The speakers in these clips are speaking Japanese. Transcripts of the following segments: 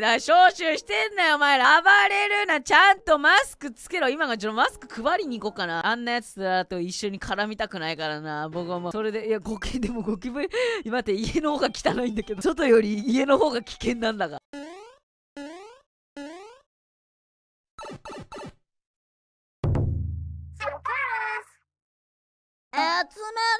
だ招集してんなよお前ら暴れるなちゃんとマスクつけろ今がちょマスク配りに行こうかなあんなやつらと一緒に絡みたくないからな僕はもうそれでいやゴキでもゴキブリ待って家の方が汚いんだけど外より家の方が危険なんだが集ま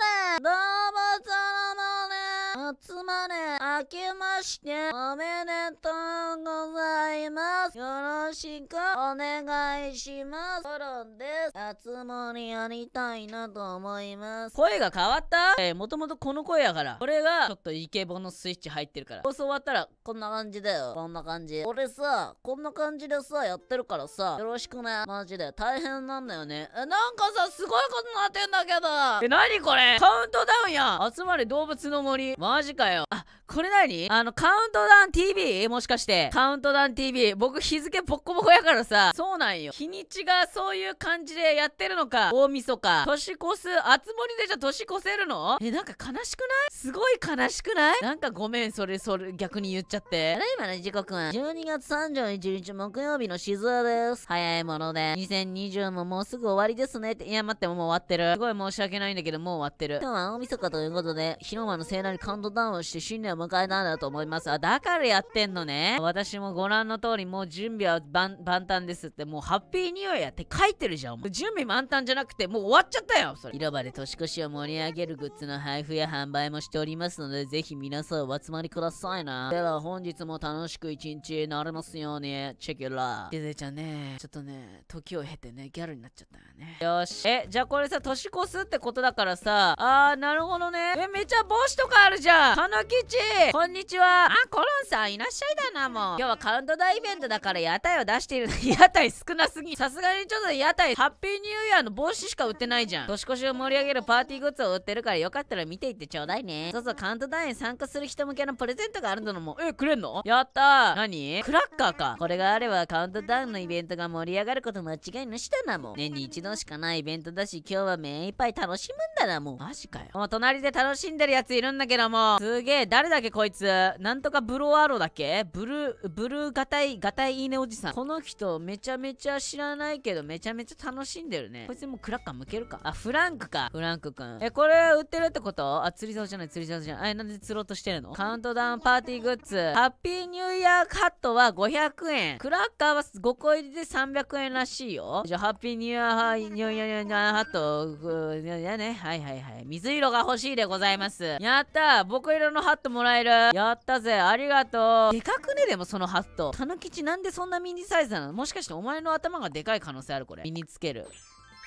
けましておめでとうございますます。よろしくお願いします。コロンです。あつ熱りやりたいなと思います。声が変わったえー、もともとこの声やから。これが、ちょっとイケボのスイッチ入ってるから。放送終わったら、こんな感じだよ。こんな感じ。俺さ、こんな感じでさ、やってるからさ、よろしくね。マジで。大変なんだよね。え、なんかさ、すごいことになってんだけど。え、なにこれカウントダウンや集まれ動物の森。マジかよ。あ、これなにあの、カウントダウン TV? もしかして。カウントダウン TV。僕僕日付ボッコボコやからさ、そうなんよ。日にちがそういう感じでやってるのか、大晦日、年越す、あつ森でじゃ年越せるのえ、なんか悲しくないすごい悲しくないなんかごめん、それ、それ、逆に言っちゃって。ただいまの時刻は、12月31日木曜日の静岡です。早いもので、2020ももうすぐ終わりですねって。いや、待って、もう終わってる。すごい申し訳ないんだけど、もう終わってる。今日は大晦日ということで、広間の聖なるカウントダウンをして新年を迎えたんだと思います。あ、だからやってんのね。私もご覧の通り、もうう準備は万端ですってもうハッピーニューイヤーって書いてるじゃん準備満タンじゃなくてもう終わっちゃったよそれ広場で年越しを盛り上げるグッズの配布や販売もしておりますのでぜひ皆さんお集まりくださいなでは本日も楽しく一日なれますようにチェキラーデゼちゃんねちょっとね時を経てねギャルになっちゃったよねよしえじゃあこれさ年越すってことだからさあーなるほどねえめっちゃ帽子とかあるじゃんきちこんにちはあコロンさんいらっしゃいだなもう今日はカウントダウンイベントだだから屋台を出している 屋台少なすぎさすがにちょっと屋台ハッピーニューイヤーの帽子しか売ってないじゃん年越しを盛り上げるパーティーグッズを売ってるからよかったら見ていってちょうだいねそうそうカウントダウンに参加する人向けのプレゼントがあるのもえくれんのやったー何クラッカーかこれがあればカウントダウンのイベントが盛り上がること間違いなしだなもう年に一度しかないイベントだし今日は目いっぱい楽しむんだなもうマジかよもう隣で楽しんでるやついるんだけどもすげえ誰だっけこいつなんとかブロワーロだっけブルーブルーがたいがたい対いいねおじさん。この人、めちゃめちゃ知らないけど、めちゃめちゃ楽しんでるね。こいつもうクラッカー向けるか。あ、フランクか。フランクくん。え、これ売ってるってことあ、釣り竿じゃない、釣り竿じゃない。え、なんで釣ろうとしてるのカウントダウンパーティーグッズ。ハッピーニューイヤーカットは500円。クラッカーは5個入りで300円らしいよ。じゃあ、ハッピーニューイヤー、ニューイヤー、ニューイヤー、ハット、いやね。はいはいはい。水色が欲しいでございます。やった僕色のハットもらえる。やったぜ。ありがとう。でかくねでもそのハット。たぬきちなんでそんなミニサイズなのもしかしてお前の頭がでかい可能性あるこれ。身につける。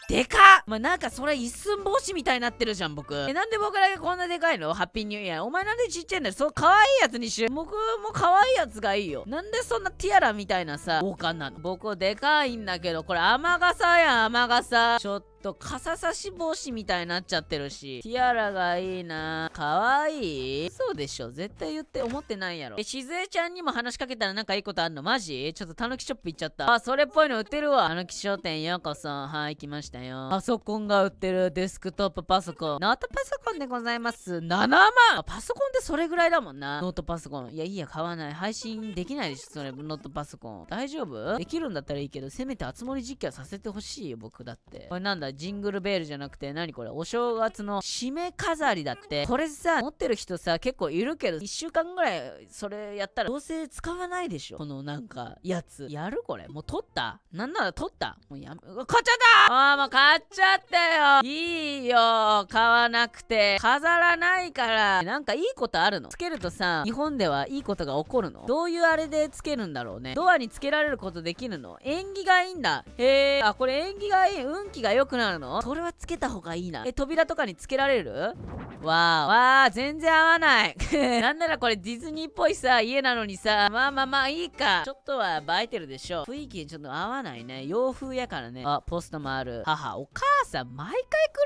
でかっまあ、なんかそれ一寸法師みたいになってるじゃん、僕。え、なんで僕だけこんなでかいのハッピーニューイヤー。お前なんでちっちゃいんだよ。そう、可愛いやつにしよう。僕も可愛いやつがいいよ。なんでそんなティアラみたいなさ、王冠なの僕でかいんだけど、これ雨傘やん、雨傘。ちょっと。と、傘差し帽子みたいになっちゃってるし、ティアラがいいなかわいいそうでしょ絶対言って思ってないやろ。え、しずえちゃんにも話しかけたらなんかいいことあんのマジちょっとたぬきショップ行っちゃった。あ、それっぽいの売ってるわ。たぬき商店ようこそ。はい、来ましたよ。パソコンが売ってる。デスクトップパソコン。ノートパソコンでございます。7万パソコンってそれぐらいだもんな。ノートパソコン。いや、いいや、買わない。配信できないでしょ、それ、ノートパソコン。大丈夫できるんだったらいいけど、せめてまり実況させてほしいよ、僕だって。これなんだジングルベールじゃなくて、何これ、お正月の締め飾りだって、これさ、持ってる人さ、結構いるけど、1週間ぐらいそれやったら、どうせ使わないでしょ。このなんか、やつ。やるこれ。もう取ったなんなら取ったもうやめ、買っちゃったああ、もう買っちゃったよいいよ買わなくて。飾らないから。なんかいいことあるのつけるとさ、日本ではいいことが起こるのどういうあれでつけるんだろうね。ドアにつけられることできるの縁起がいいんだ。へえ、あ、これ縁起がいい。運気が良くなる。なのそれはつけた方がいいな。え、扉とかにつけられるわー。わあ、全然合わない。なんならこれディズニーっぽいさ、家なのにさ、まあまあまあいいか。ちょっとは映えてるでしょ。雰囲気にちょっと合わないね。洋風やからね。あ、ポストもある。母、お母さん、毎回来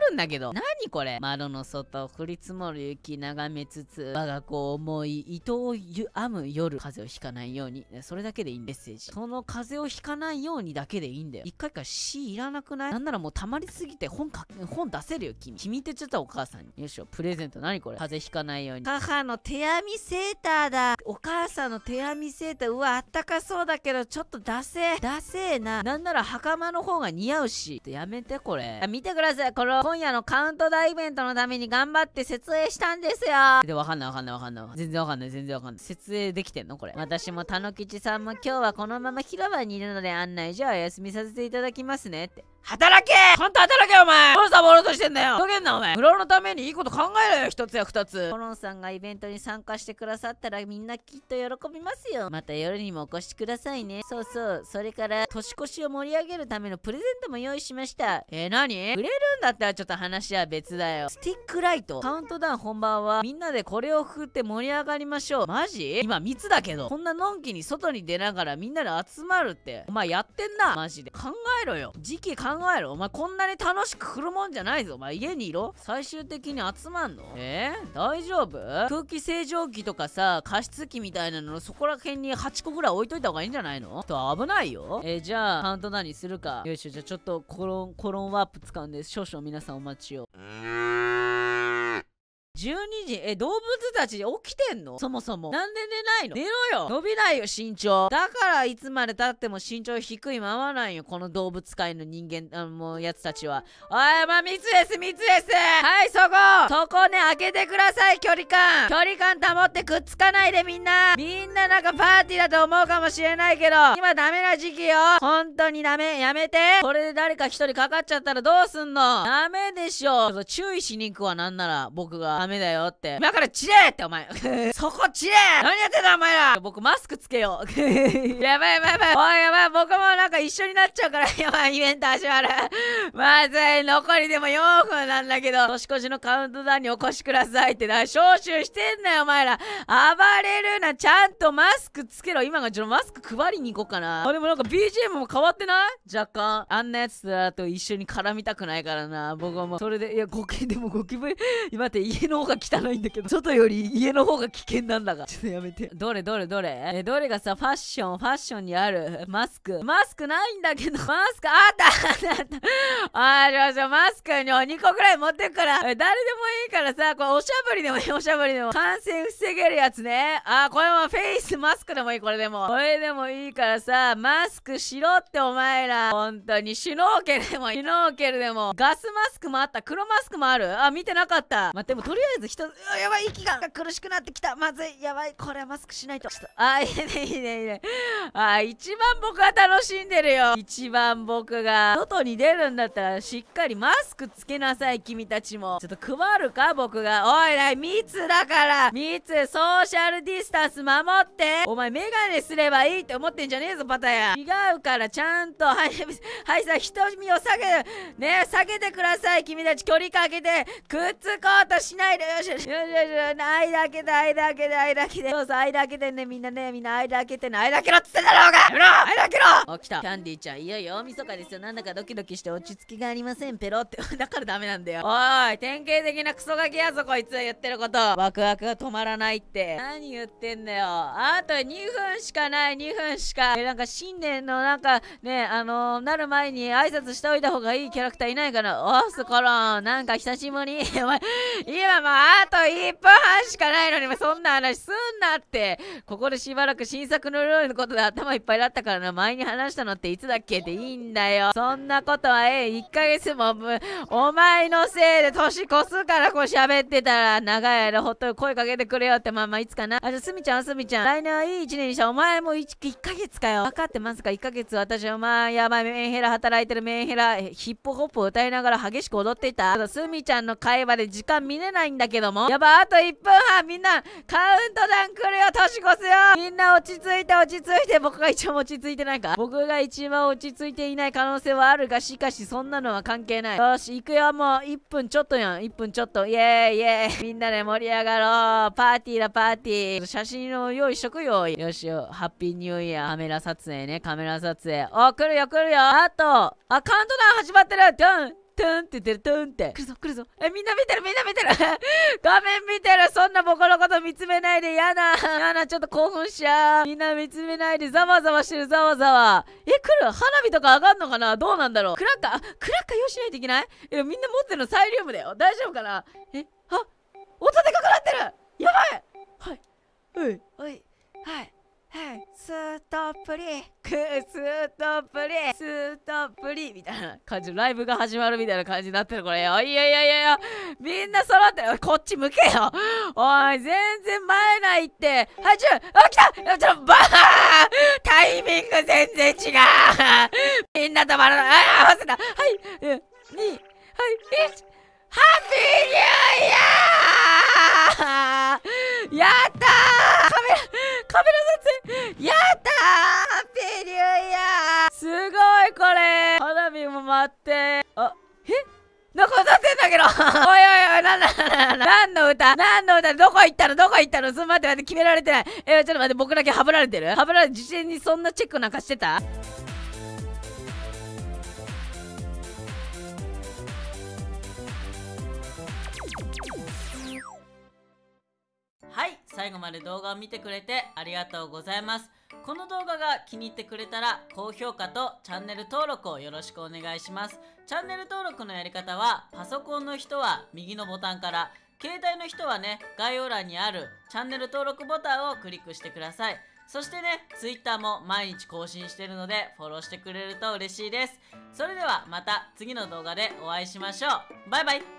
るんだけど。なにこれ窓の外、降り積もる雪眺めつつ、我が子を思い、糸を編む夜、風邪をひかないように。それだけでいいメッセージ。その風邪をひかないようにだけでいいんだよ。一回かし C いらなくないなんならもうたままりすぎて本か、本出せるよ、君。君ってっちゃったお母さんに。よいしょ、プレゼント何これ風邪ひかないように。母の手編みセーターだ。お母さんの手編みセーター。うわ、あったかそうだけど、ちょっと出せえ。せセえな。なんなら袴の方が似合うし。やめて、これ。見てください。この今夜のカウントダイベントのために頑張って設営したんですよ。で、わかんないわかんないわかんない。全然わかんない、全然わかんない。設営できてんのこれ。私もたぬきちさんも今日はこのまま広場にいるので案内ゃはお休みさせていただきますねって。働けゃんと働けお前どうサボろうとしてんだよふざけんなお前フロのためにいいこと考えろよ一つや二つコロンさんがイベントに参加してくださったらみんなきっと喜びますよまた夜にもお越しくださいねそうそうそれから年越しを盛り上げるためのプレゼントも用意しましたえ何売れるんだったらちょっと話は別だよスティックライトカウントダウン本番はみんなでこれを振って盛り上がりましょうマジ今密だけどこんなのんきに外に出ながらみんなで集まるってお前やってんなマジで考えろよ時期考考えろお前こんなに楽しく振るもんじゃないぞお前家にいろ最終的に集まんのえー、大丈夫空気清浄機とかさ加湿器みたいなのそこら辺に8個ぐらい置いといた方がいいんじゃないのと危ないよえー、じゃあカウントダウンにするかよいしょじゃあちょっとコロンコロンワープ使うんで少々皆さんお待ちを、うん12時え動物たち起きてんのそもそもなんで寝ないの寝ろよ伸びないよ身長だからいつまでたっても身長低いままなんよこの動物界の人間あのやつたちはおいまあ密です密ですはいそこそこね開けてください距離感距離感保ってくっつかないでみんなみんななんかパーティーだと思うかもしれないけど今ダメな時期よ本当にダメやめてこれで誰か一人かかっちゃったらどうすんのダメでしょ注意しに行くわなんなら僕がメだよって。今から散れってお前。そこ散れ何やってんだお前ら僕マスクつけよう。やばいやばいやばい。おいやばい。僕もなんか一緒になっちゃうから、やばい。イベント始まる。まずい。残りでも4分なんだけど、年越しのカウントダウンにお越しくださいってな。招集してんだよお前ら。暴れるな。ちゃんとマスクつけろ。今がちょマスク配りに行こうかな。あ、でもなんか BGM も変わってない若干。あんなやつらと一緒に絡みたくないからな。僕はもう、それで、いや、ゴキ、でもゴキブリ、待って、家の方が汚いんだけど外より家の方が危険なんだがちょっとやめてどれどれどれえどれがさファッションファッションにあるマスクマスクないんだけどマスクあったあったああじゃあじゃあマスクに2個ぐらい持ってくから誰でもいいからさこれおしゃぶりでもいいおしゃぶりでも感染防げるやつねあーこれもフェイスマスクでもいいこれでもこれでもいいからさマスクしろってお前ら本当にシュノーケルでもシュノーケルでもガスマスクもあった黒マスクもあるあ見てなかったまあ、でもとりあえずやばい息が苦しくなってきたまずいやばいこれはマスクしないとあいいねいいねいいねあ一番僕は楽しんでるよ一番僕が外に出るんだったらしっかりマスクつけなさい君たちもちょっと配るか僕がおいな密だから密ソーシャルディスタンス守ってお前メガネすればいいって思ってんじゃねえぞパタヤ違うからちゃんとはいはいさ瞳を下げね下げてください君たち距離かけてくっつこうとしない間よしよしよしよし間開けて間だけて間だけでそうそうだけでねみんなねみんな間開けてねいだけのっつってんだろうがやめろた。キャンディーちゃん、いよいよ大晦日ですよ。なんだかドキドキして落ち着きがありません。ペロって。だからダメなんだよ。おい、典型的なクソガキやぞ、こいつ。言ってること。ワクワクが止まらないって。何言ってんだよ。あと2分しかない、2分しか。え、なんか新年のなんか、ね、あのー、なる前に挨拶しておいた方がいいキャラクターいないかな。おーす、ころんなんか久しぶり。お前、今もあと1分半しかないのに、そんな話すんなって。ここでしばらく新作の料理のことで頭いっぱいだったからな。前に話話したのっていつだっけでいいんだよ。そんなことはええ、1ヶ月もぶお前のせいで年越すからこう喋ってたら、長い間ほっと声かけてくれよってまあまあいつかな。あ、じゃすみちゃんすみちゃん。来年はいい1年にした。お前も 1, 1ヶ月かよ。分かってますか ?1 ヶ月私はまあやばいメンヘラ働いてるメンヘラ、ヒップホップを歌いながら激しく踊っていた。ただすみちゃんの会話で時間見れないんだけども。やば、あと1分半みんなカウントダウン来るよ年越すよみんな落ち着いて落ち着いて僕が一応落ち着いてないか僕僕が一番落ち着いていない可能性はあるが、しかしそんなのは関係ない。よし、行くよ、もう1分ちょっとやん。1分ちょっと。イェーイイェーイ。みんなで盛り上がろう。パーティーだ、パーティー。写真を用意しとくよ。よしよ、ハッピーニューイヤー。カメラ撮影ね、カメラ撮影。お、来るよ、来るよ。あと、あ、カウントダウン始まってる。ドントゥンって出るトゥンって来るぞ来るぞえみんな見てるみんな見てる 画面見てるそんな僕のこと見つめないでやだやだちょっと興奮しちゃうみんな見つめないでざわざわしてるざわざわえ来る花火とか上がんのかなどうなんだろうクラッカークラッカー用しないといけないいやみんな持ってるのサイリウムだよ大丈夫かなえあ音でかくなってるやばいはいおいおいはいスートプリクスートプリスートプリみたいな感じライブが始まるみたいな感じになってるこれよいやいやいやいやみんな揃ってるこっち向けよおい全然前ないってはいちゅあ来たちょバータイミング全然違うみんな止まらないあ合わせたはい2はい1ハッピーニューイヤーやったーカメラ撮影やったーハッューイヤーすごいこれ花火も待ってあえどこ歌ってんだけど おいおいおい、なんだなんだ何の歌何の歌どこ行ったのどこ行ったのすん、待って待って、決められてない。えちょっと待って、僕だけハブられてるハブられて、事前にそんなチェックなんかしてた最後まで動画を見てくれてありがとうございます。この動画が気に入ってくれたら高評価とチャンネル登録をよろしくお願いします。チャンネル登録のやり方はパソコンの人は右のボタンから携帯の人はね、概要欄にあるチャンネル登録ボタンをクリックしてください。そしてね、Twitter も毎日更新してるのでフォローしてくれると嬉しいです。それではまた次の動画でお会いしましょう。バイバイ